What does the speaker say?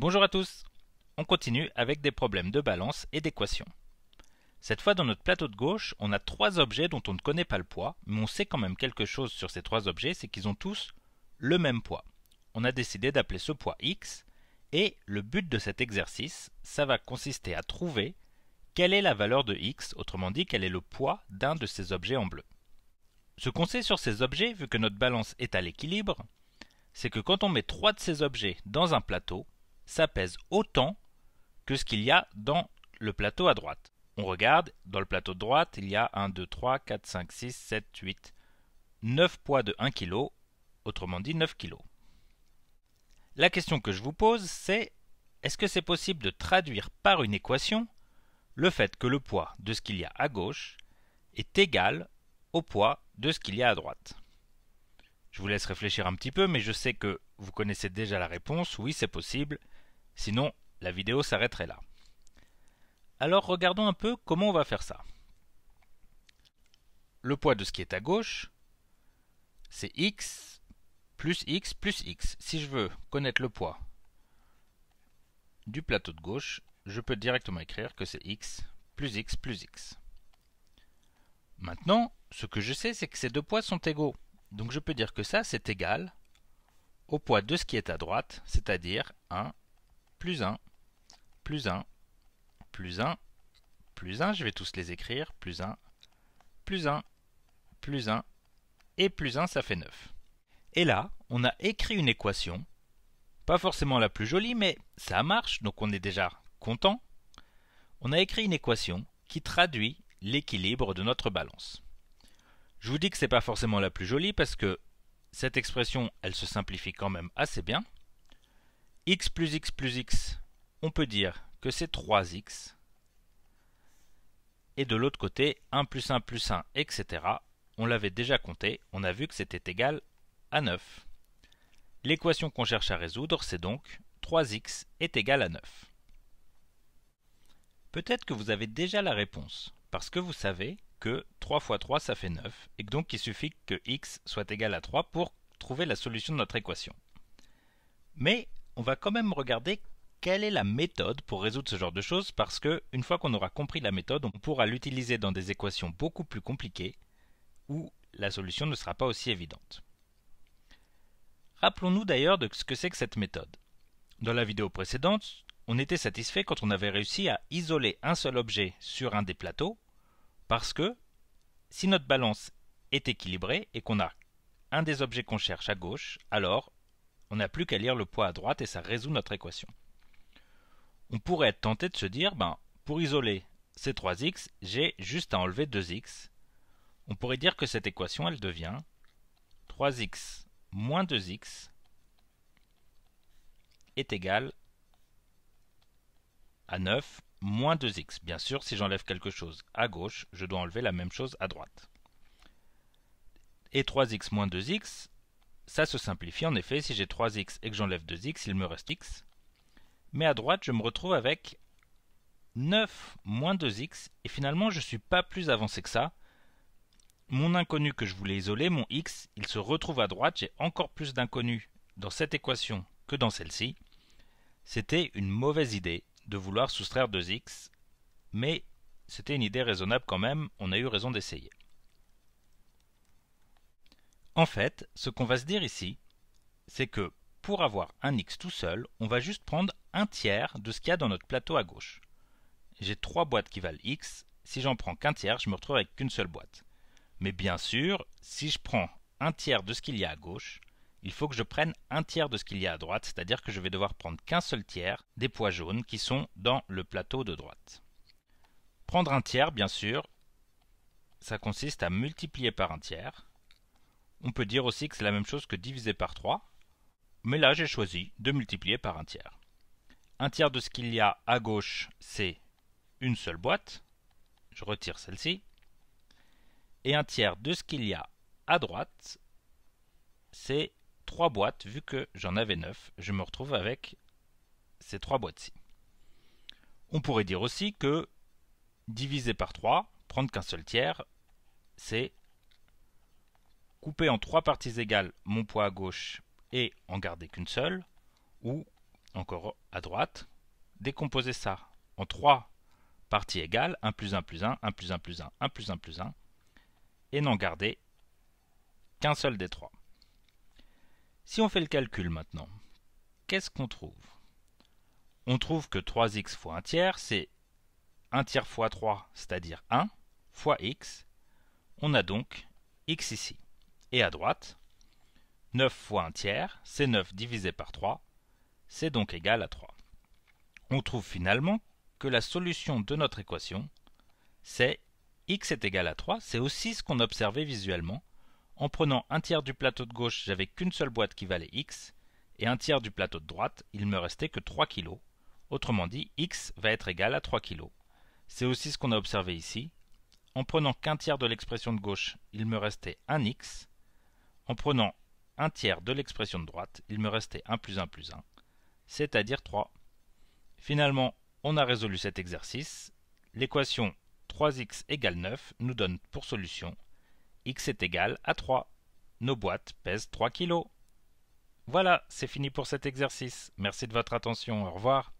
Bonjour à tous On continue avec des problèmes de balance et d'équation. Cette fois dans notre plateau de gauche, on a trois objets dont on ne connaît pas le poids, mais on sait quand même quelque chose sur ces trois objets, c'est qu'ils ont tous le même poids. On a décidé d'appeler ce poids x, et le but de cet exercice, ça va consister à trouver quelle est la valeur de x, autrement dit quel est le poids d'un de ces objets en bleu. Ce qu'on sait sur ces objets, vu que notre balance est à l'équilibre, c'est que quand on met trois de ces objets dans un plateau, ça pèse autant que ce qu'il y a dans le plateau à droite. On regarde, dans le plateau de droite, il y a 1, 2, 3, 4, 5, 6, 7, 8, 9 poids de 1 kg, autrement dit 9 kg. La question que je vous pose, c'est est-ce que c'est possible de traduire par une équation le fait que le poids de ce qu'il y a à gauche est égal au poids de ce qu'il y a à droite Je vous laisse réfléchir un petit peu, mais je sais que vous connaissez déjà la réponse, oui c'est possible, sinon la vidéo s'arrêterait là. Alors regardons un peu comment on va faire ça. Le poids de ce qui est à gauche, c'est x plus x plus x. Si je veux connaître le poids du plateau de gauche, je peux directement écrire que c'est x plus x plus x. Maintenant, ce que je sais, c'est que ces deux poids sont égaux. Donc je peux dire que ça, c'est égal au poids de ce qui est à droite, c'est-à-dire 1 plus 1 plus 1 plus 1 plus 1, je vais tous les écrire, plus 1 plus 1 plus 1 et plus 1 ça fait 9. Et là, on a écrit une équation, pas forcément la plus jolie, mais ça marche, donc on est déjà content. On a écrit une équation qui traduit l'équilibre de notre balance. Je vous dis que c'est pas forcément la plus jolie parce que cette expression, elle se simplifie quand même assez bien. x plus x plus x, on peut dire que c'est 3x. Et de l'autre côté, 1 plus 1 plus 1, etc. On l'avait déjà compté, on a vu que c'était égal à 9. L'équation qu'on cherche à résoudre, c'est donc 3x est égal à 9. Peut-être que vous avez déjà la réponse, parce que vous savez que 3 fois 3 ça fait 9 et donc il suffit que x soit égal à 3 pour trouver la solution de notre équation. Mais on va quand même regarder quelle est la méthode pour résoudre ce genre de choses parce que une fois qu'on aura compris la méthode, on pourra l'utiliser dans des équations beaucoup plus compliquées où la solution ne sera pas aussi évidente. Rappelons-nous d'ailleurs de ce que c'est que cette méthode. Dans la vidéo précédente, on était satisfait quand on avait réussi à isoler un seul objet sur un des plateaux parce que si notre balance est équilibrée et qu'on a un des objets qu'on cherche à gauche, alors on n'a plus qu'à lire le poids à droite et ça résout notre équation. On pourrait être tenté de se dire, ben, pour isoler ces 3x, j'ai juste à enlever 2x. On pourrait dire que cette équation, elle devient 3x moins 2x est égal à 9 moins 2x. Bien sûr, si j'enlève quelque chose à gauche, je dois enlever la même chose à droite. Et 3x moins 2x, ça se simplifie en effet, si j'ai 3x et que j'enlève 2x, il me reste x. Mais à droite, je me retrouve avec 9 moins 2x, et finalement je ne suis pas plus avancé que ça. Mon inconnu que je voulais isoler, mon x, il se retrouve à droite, j'ai encore plus d'inconnus dans cette équation que dans celle-ci. C'était une mauvaise idée, de vouloir soustraire 2x, mais c'était une idée raisonnable quand même, on a eu raison d'essayer. En fait, ce qu'on va se dire ici, c'est que pour avoir un x tout seul, on va juste prendre un tiers de ce qu'il y a dans notre plateau à gauche. J'ai trois boîtes qui valent x, si j'en prends qu'un tiers, je me retrouve avec qu'une seule boîte. Mais bien sûr, si je prends un tiers de ce qu'il y a à gauche, il faut que je prenne un tiers de ce qu'il y a à droite, c'est-à-dire que je vais devoir prendre qu'un seul tiers des poids jaunes qui sont dans le plateau de droite. Prendre un tiers, bien sûr, ça consiste à multiplier par un tiers. On peut dire aussi que c'est la même chose que diviser par 3, mais là j'ai choisi de multiplier par un tiers. Un tiers de ce qu'il y a à gauche, c'est une seule boîte, je retire celle-ci, et un tiers de ce qu'il y a à droite, c'est 3 boîtes, vu que j'en avais 9, je me retrouve avec ces 3 boîtes-ci. On pourrait dire aussi que diviser par 3, prendre qu'un seul tiers, c'est couper en trois parties égales mon poids à gauche et en garder qu'une seule, ou encore à droite, décomposer ça en trois parties égales, 1 plus 1 plus 1, 1 plus 1 plus 1, 1 plus 1 plus 1, et n'en garder qu'un seul des trois. Si on fait le calcul maintenant, qu'est-ce qu'on trouve On trouve que 3x fois 1 tiers, c'est 1 tiers fois 3, c'est-à-dire 1, fois x. On a donc x ici. Et à droite, 9 fois 1 tiers, c'est 9 divisé par 3, c'est donc égal à 3. On trouve finalement que la solution de notre équation, c'est x est égal à 3, c'est aussi ce qu'on observait visuellement, en prenant un tiers du plateau de gauche, j'avais qu'une seule boîte qui valait X, et un tiers du plateau de droite, il me restait que 3 kg. Autrement dit, X va être égal à 3 kg. C'est aussi ce qu'on a observé ici. En prenant qu'un tiers de l'expression de gauche, il me restait 1 X. En prenant un tiers de l'expression de droite, il me restait 1 plus 1 plus 1, c'est-à-dire 3. Finalement, on a résolu cet exercice. L'équation 3x égale 9 nous donne pour solution x est égal à 3. Nos boîtes pèsent 3 kg. Voilà, c'est fini pour cet exercice. Merci de votre attention, au revoir.